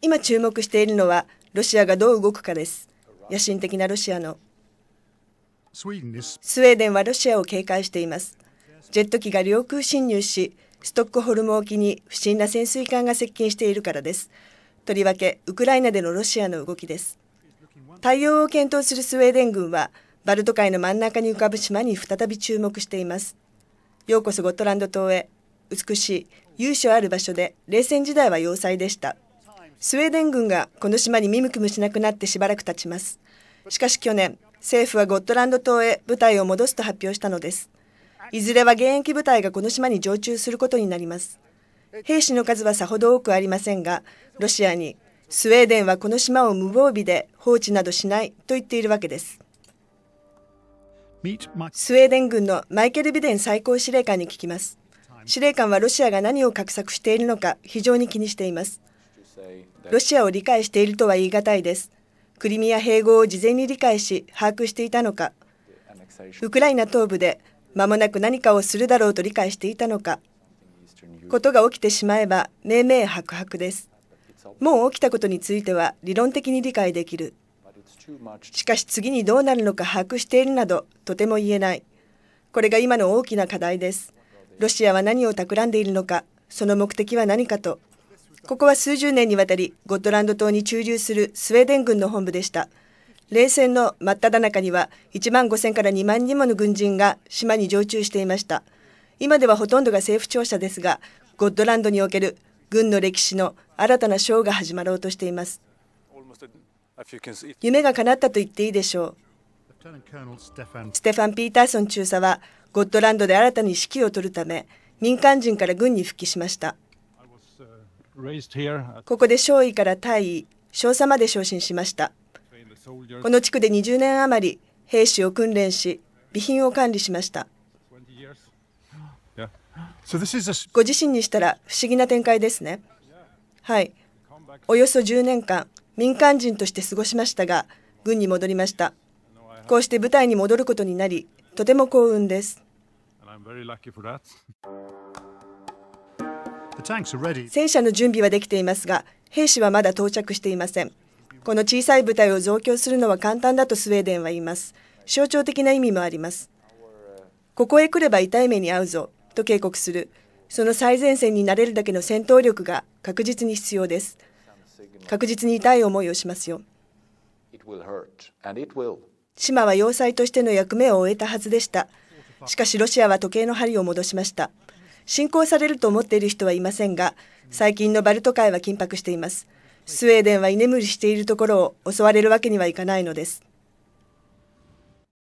今注目しているのはロシアがどう動くかです野心的なロシアのスウェーデンはロシアを警戒していますジェット機が領空侵入しストックホルム沖に不審な潜水艦が接近しているからですとりわけウクライナでのロシアの動きです対応を検討するスウェーデン軍はバルト海の真ん中に浮かぶ島に再び注目していますようこそゴットランド島へ美しい、由緒ある場所で冷戦時代は要塞でした。スウェーデン軍がこの島に見向きもしなくなってしばらく経ちます。しかし去年、政府はゴットランド島へ部隊を戻すと発表したのです。いずれは現役部隊がこの島に常駐することになります。兵士の数はさほど多くありませんが、ロシアにスウェーデンはこの島を無防備で放置などしないと言っているわけです。スウェーデン軍のマイケル・ビデン最高司令官に聞きます。司令官はロシアが何を画策しているのか非常に気にしています。ロシアを理解しているとは言い難いです。クリミア併合を事前に理解し、把握していたのか、ウクライナ東部で間もなく何かをするだろうと理解していたのか、ことが起きてしまえば、命名白々です。もう起きたことについては理論的に理解できる。しかし次にどうなるのか把握しているなど、とても言えない。これが今の大きな課題です。ロシアは何を企んでいるのか、その目的は何かと、ここは数十年にわたりゴットランド島に駐留するスウェーデン軍の本部でした。冷戦の真っ只中には1万5000から2万人もの軍人が島に常駐していました。今ではほとんどが政府庁舎ですが、ゴットランドにおける軍の歴史の新たな章が始まろうとしています。夢が叶ったと言っていいでしょう。ステファン・ピーターソン中佐はゴットランドで新たに指揮を執るため民間人から軍に復帰しましたここで少尉から大尉少佐まで昇進しましたこの地区で20年余り兵士を訓練し備品を管理しましたご自身にしたら不思議な展開ですねはいおよそ10年間民間人として過ごしましたが軍に戻りましたこうして舞台に戻ることになり、とても幸運です。戦車の準備はできていますが、兵士はまだ到着していません。この小さい部隊を増強するのは簡単だとスウェーデンは言います。象徴的な意味もあります。ここへ来れば痛い目に遭うぞ、と警告する。その最前線になれるだけの戦闘力が確実に必要です。確実に痛い思いをしますよ。島は要塞としての役目を終えたはずでした。しかしロシアは時計の針を戻しました。侵攻されると思っている人はいませんが、最近のバルト海は緊迫しています。スウェーデンは居眠りしているところを襲われるわけにはいかないのです。